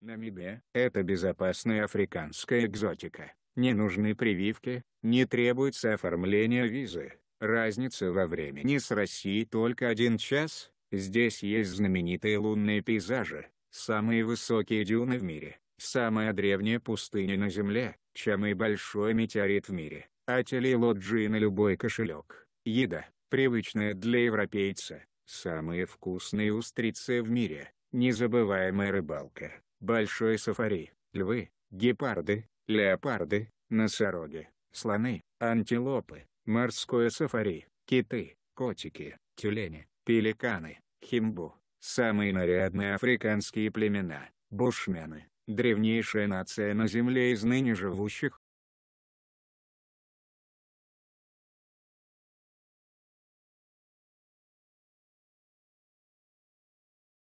Намибия – это безопасная африканская экзотика. Не нужны прививки, не требуется оформление визы. Разница во времени с Россией только один час. Здесь есть знаменитые лунные пейзажи, самые высокие дюны в мире, самая древняя пустыня на Земле, самый большой метеорит в мире, ателилоджи на любой кошелек, еда, привычная для европейца, самые вкусные устрицы в мире, незабываемая рыбалка, большой сафари, львы, гепарды, леопарды, носороги, слоны, антилопы, морское сафари, киты, котики, тюлени, пеликаны, химбу, самые нарядные африканские племена, бушмены, древнейшая нация на Земле из ныне живущих,